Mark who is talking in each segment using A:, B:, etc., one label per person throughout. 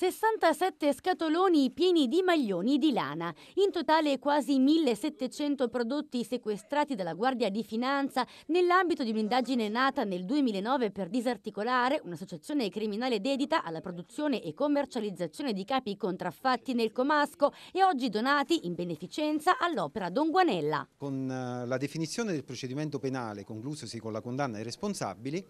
A: 67 scatoloni pieni di maglioni di lana, in totale quasi 1700 prodotti sequestrati dalla Guardia di Finanza nell'ambito di un'indagine nata nel 2009 per disarticolare un'associazione criminale dedita alla produzione e commercializzazione di capi contraffatti nel Comasco e oggi donati in beneficenza all'opera Don Guanella.
B: Con eh, la definizione del procedimento penale conclusosi con la condanna ai responsabili,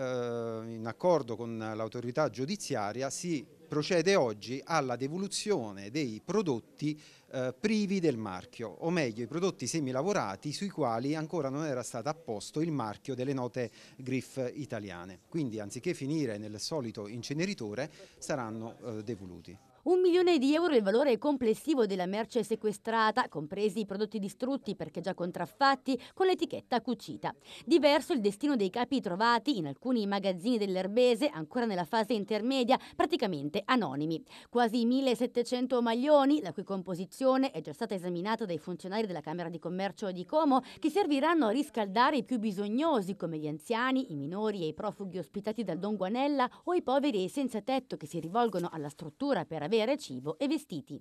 B: eh, in accordo con l'autorità giudiziaria, si procede oggi alla devoluzione dei prodotti eh, privi del marchio, o meglio i prodotti semilavorati sui quali ancora non era stato apposto il marchio delle note griff italiane. Quindi anziché finire nel solito inceneritore saranno eh, devoluti.
A: Un milione di euro il valore complessivo della merce sequestrata, compresi i prodotti distrutti perché già contraffatti, con l'etichetta cucita. Diverso il destino dei capi trovati in alcuni magazzini dell'Erbese, ancora nella fase intermedia, praticamente anonimi. Quasi 1700 maglioni, la cui composizione è già stata esaminata dai funzionari della Camera di Commercio di Como, che serviranno a riscaldare i più bisognosi, come gli anziani, i minori e i profughi ospitati dal Don Guanella o i poveri e senza tetto che si rivolgono alla struttura per avere avere cibo e vestiti.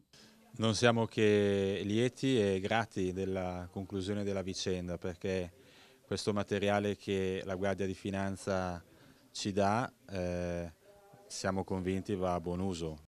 C: Non siamo che lieti e grati della conclusione della vicenda perché questo materiale che la Guardia di Finanza ci dà eh,
A: siamo convinti va a buon uso